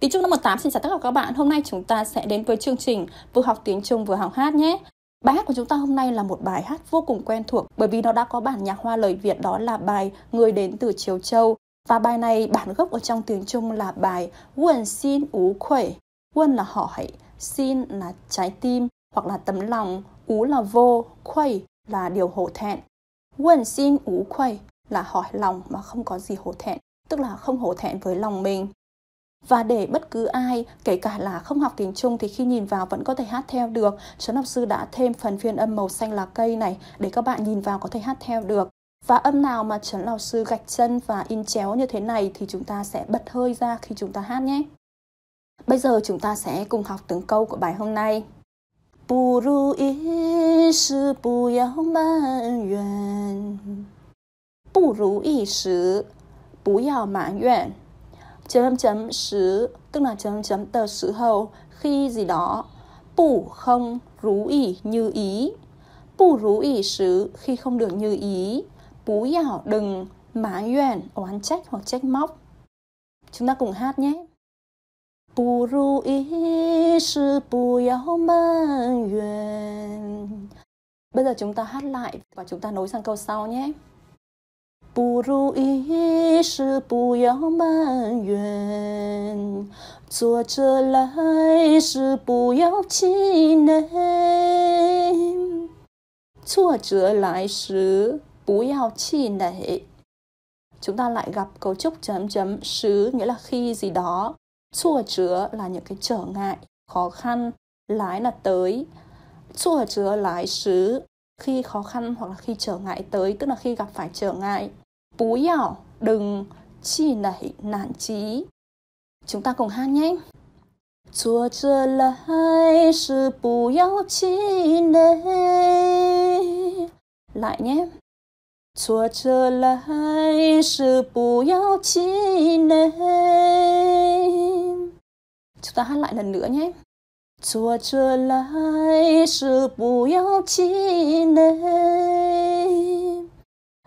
Tiếng Trung năm 18 xin chào tất cả các bạn. Hôm nay chúng ta sẽ đến với chương trình vừa học tiếng Trung vừa học hát nhé. Bài hát của chúng ta hôm nay là một bài hát vô cùng quen thuộc bởi vì nó đã có bản nhạc hoa lời Việt đó là bài Người đến từ Chiếu Châu. Và bài này bản gốc ở trong tiếng Trung là bài Quân xin ú khuẩy. Quân là hỏi, xin là trái tim hoặc là tấm lòng, ú là vô, khuẩy là điều hổ thẹn. Quân xin ú khuẩy là hỏi lòng mà không có gì hổ thẹn, tức là không hổ thẹn với lòng mình và để bất cứ ai, kể cả là không học tiếng Trung thì khi nhìn vào vẫn có thể hát theo được. Trấn học sư đã thêm phần phiên âm màu xanh lá cây này để các bạn nhìn vào có thể hát theo được. Và âm nào mà Trấn Lão Sư gạch chân và in chéo như thế này thì chúng ta sẽ bật hơi ra khi chúng ta hát nhé. Bây giờ chúng ta sẽ cùng học từng câu của bài hôm nay. Bù rù ý sư bù yào mãn yuan Bù rù ý sư bù yào mãn yuan chấm chấm sứ tức là chấm chấm tờ sứ hầu khi gì đó bù không rú ý như ý bù rú ý sứ khi không được như ý bú yảo đừng má yuan oán trách hoặc trách móc chúng ta cùng hát nhé bù rú ý sứ bù yao mơ yuan bây giờ chúng ta hát lại và chúng ta nối sang câu sau nhé 不如一世不要埋怨，做着来世不要气馁。挫折 lái sứ bú yào chi nảy chúng ta lại gặp cấu trúc chấm chấm sứ nghĩa là khi gì đó chua chứa là những cái trở ngại khó khăn lái là tới chua chứa lái sứ khi khó khăn hoặc là khi trở ngại tới tức là khi gặp phải trở ngại bú yảo, đừng, chi nảy, nản chí Chúng ta cùng hát nhé. Chúa trở lại sự bù yếu chi nảy Lại nhé Chúa trở lại sự bù yếu chi nảy Chúng ta hát lại lần nữa nhé Chúa trở lại sự bù yếu chi nảy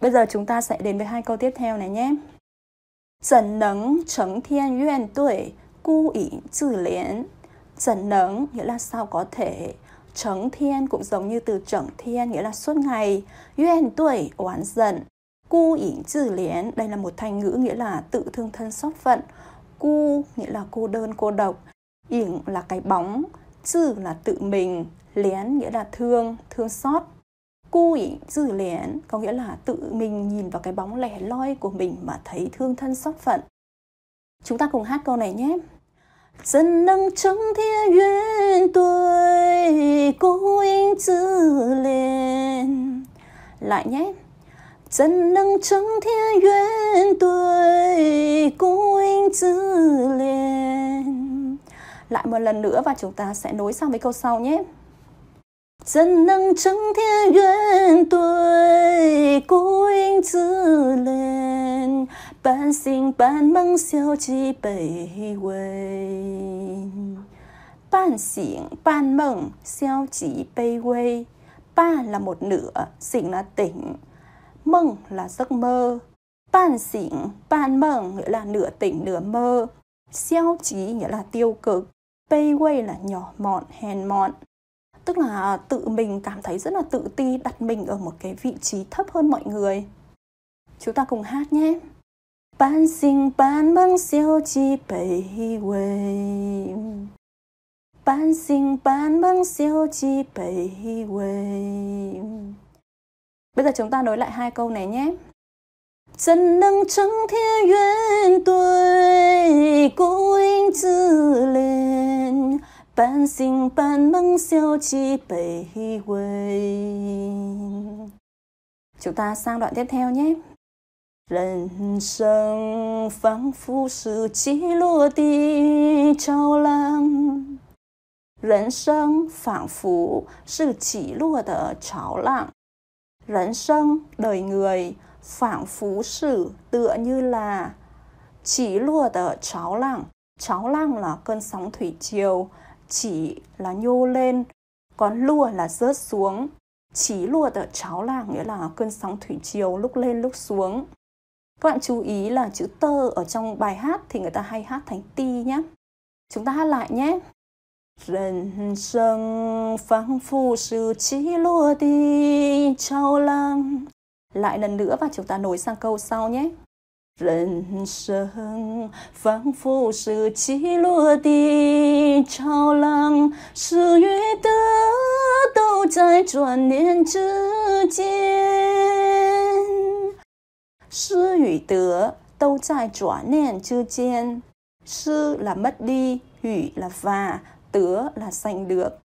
Bây giờ chúng ta sẽ đến với hai câu tiếp theo này nhé. Trần nấng trấn thiên nguyện tuổi, cu ý tự liễn. Trần nấng nghĩa là sao có thể. Trấn thiên cũng giống như từ trấn thiên nghĩa là suốt ngày. Nguyện tuổi oán giận. Cu ý tự liễn, đây là một thành ngữ nghĩa là tự thương thân xót phận. Cu nghĩa là cô đơn cô độc. Yển là cái bóng, chữ là tự mình, liến nghĩa là thương, thương xót, cui tự liễn có nghĩa là tự mình nhìn vào cái bóng lẻ loi của mình mà thấy thương thân xót phận. Chúng ta cùng hát câu này nhé. Dân nâng trắng thiên duyên tuổi cố in tự liền Lại nhé Dân nâng trắng thiên duyên tuổi cố in tự liền Lại một lần nữa và chúng ta sẽ nối sang với câu sau nhé 怎能成天怨对孤影自怜？半醒半梦，消极卑微。半醒半梦，消极卑微. Ba là một nửa, 醒 là tỉnh, mộng là giấc mơ. Ban xỉn, ban mộng nghĩa là nửa tỉnh nửa mơ. Xeo chí nghĩa là tiêu cực. Pay way là nhỏ mọn, hèn mọn tức là tự mình cảm thấy rất là tự ti đặt mình ở một cái vị trí thấp hơn mọi người chúng ta cùng hát nhé ban sinh ban mang siêu chi bảy quầy ban sinh ban mang siêu chi bảy quầy bây giờ chúng ta nối lại hai câu này nhé chân nâng trắng thiên duyên tuổi cố anh tư lên 半醒半梦 siêu chi bể quê Chúng ta sang đoạn tiếp theo nhé 人生仿佛是起落的走廊，人生仿佛是起落的潮浪。人生 đời người phú sử tựa như là chỉ lùa tờ cháo lăng cháo lăng là cơn sóng thủy triều chỉ là nhô lên còn lùa là rớt xuống chỉ lùa ở cháo là nghĩa là cơn sóng thủy triều lúc lên lúc xuống các bạn chú ý là chữ tơ ở trong bài hát thì người ta hay hát thành ti nhé chúng ta hát lại nhé Rần sân phán phu sự chỉ lùa đi trao lang Lại lần nữa và chúng ta nối sang câu sau nhé 人生仿佛是起落的潮浪，十月的都在转念之间。失与得都在转念之间。失 là mất đi, hủy là và, tứa là giành được.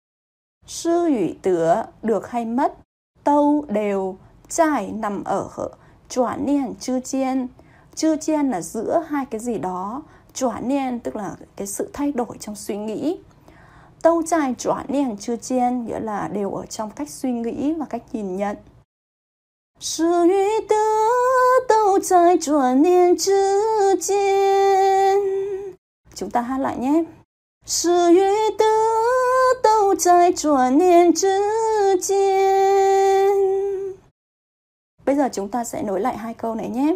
Sư hủy tứa được hay mất, tâu đều, trải nằm ở hở, chuyển niên chư chiên chư chen là giữa hai cái gì đó chuyển niên tức là cái sự thay đổi trong suy nghĩ tâu trai chuyển niên chư chen nghĩa là đều ở trong cách suy nghĩ và cách nhìn nhận sư yu tứ tâu trai chuyển niên chư chen chúng ta hát lại nhé sư yu tứ tâu trai chuyển niên chư chen Bây giờ chúng ta sẽ nối lại hai câu này nhé.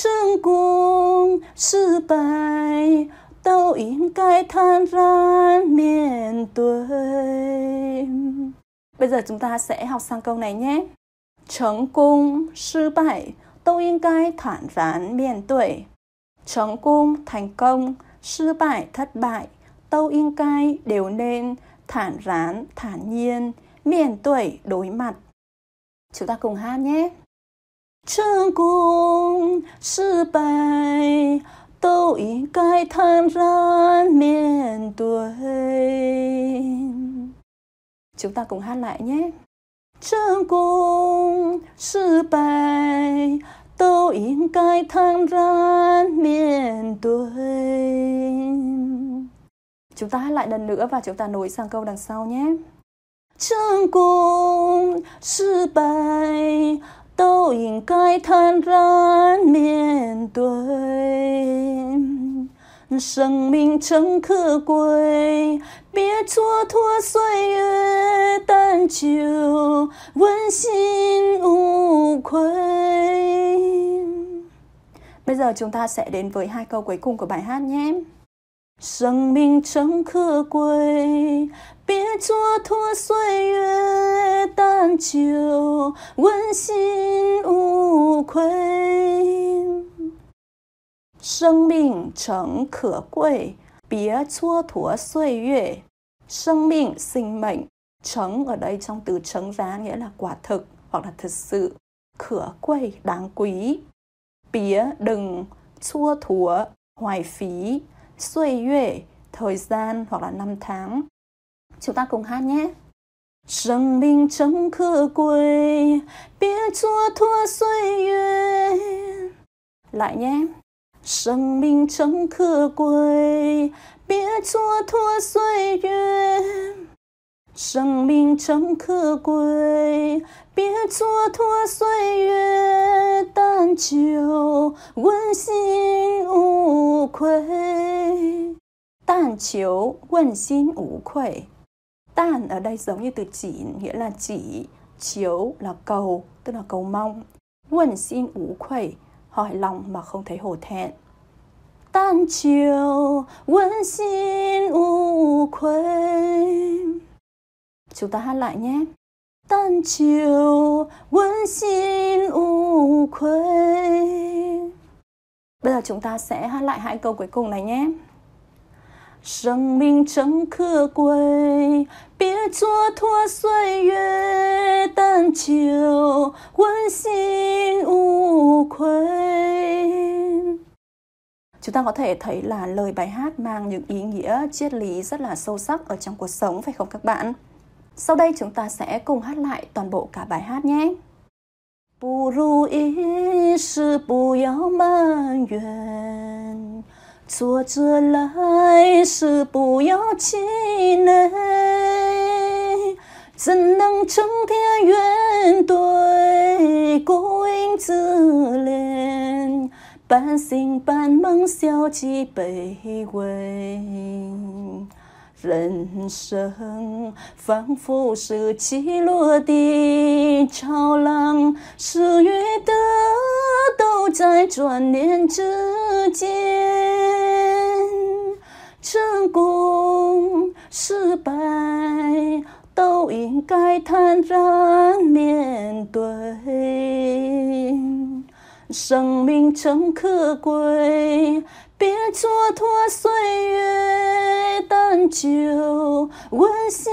成功失败都应该坦然面对。Bây giờ chúng ta sẽ học sang câu này nhé. Thành công, sư bại, tôi yên cái thản rán miền tuổi. Thành công, thành công, sư bại, thất bại, tôi yên cái đều nên thản rán, thản nhiên, miền tuổi, đối mặt. Chúng ta cùng hát nhé. 成功、失败都应该坦然面对。Chúng ta cùng hát lại nhé. Thành công, thất bại đều Chúng ta hát lại lần nữa và chúng ta nối sang câu đằng sau nhé. Thành công, thất bại 应该坦然面对，生命诚可贵，别蹉跎岁月但求问心无愧。Bây giờ chúng ta sẽ đến với hai câu cuối cùng của bài hát nhé. Sân mình trống khưa quê, chua thua xuôi ở đây trong từ chứng giá nghĩa là quả thực hoặc là thật sự Khở quậy, đáng quý Bía, đừng, chua thua, hoài phí suy yue, thời gian hoặc là năm tháng chúng t 生命诚可贵，别蹉跎岁月。来 ạ 生命诚可贵，别蹉跎岁月。生命诚可贵，别蹉跎岁月。但求问心无愧。但求问心无愧。tàn ở đây giống như từ chỉ nghĩa là chỉ, chiếu là cầu, tức là cầu mong. Quần xin ủ khuẩy, hỏi lòng mà không thấy hổ thẹn. Tan chiều, quần xin ủ khuẩy. Chúng ta hát lại nhé. Tan chiều, quần xin ủ khuẩy. Bây giờ chúng ta sẽ hát lại hai câu cuối cùng này nhé. 生命诚可贵，别蹉跎岁月，但求问心无愧. Chúng ta có thể thấy là lời bài hát mang những ý nghĩa triết lý rất là sâu sắc ở trong cuộc sống phải không các bạn? Sau đây chúng ta sẽ cùng hát lại toàn bộ cả bài hát nhé. 不如意事不要埋怨。做着来世，不要气馁，怎能成天怨怼，孤影自怜，半醒半梦，消极卑微。人生仿佛是起落的潮浪，所与的都在转念之间。成功、失败都应该坦然面对，生命诚可贵。别蹉跎岁月，但求问心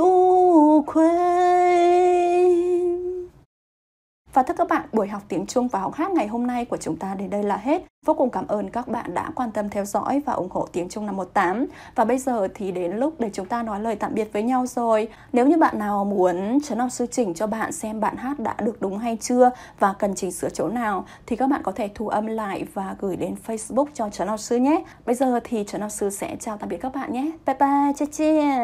无愧。Và thưa các bạn, buổi học tiếng Trung và học hát ngày hôm nay của chúng ta đến đây là hết. Vô cùng cảm ơn các bạn đã quan tâm theo dõi và ủng hộ tiếng Trung năm 518. Và bây giờ thì đến lúc để chúng ta nói lời tạm biệt với nhau rồi. Nếu như bạn nào muốn Trấn học sư chỉnh cho bạn xem bạn hát đã được đúng hay chưa và cần chỉnh sửa chỗ nào thì các bạn có thể thu âm lại và gửi đến Facebook cho Trấn học sư nhé. Bây giờ thì Trấn học sư sẽ chào tạm biệt các bạn nhé. Bye bye, chia chia.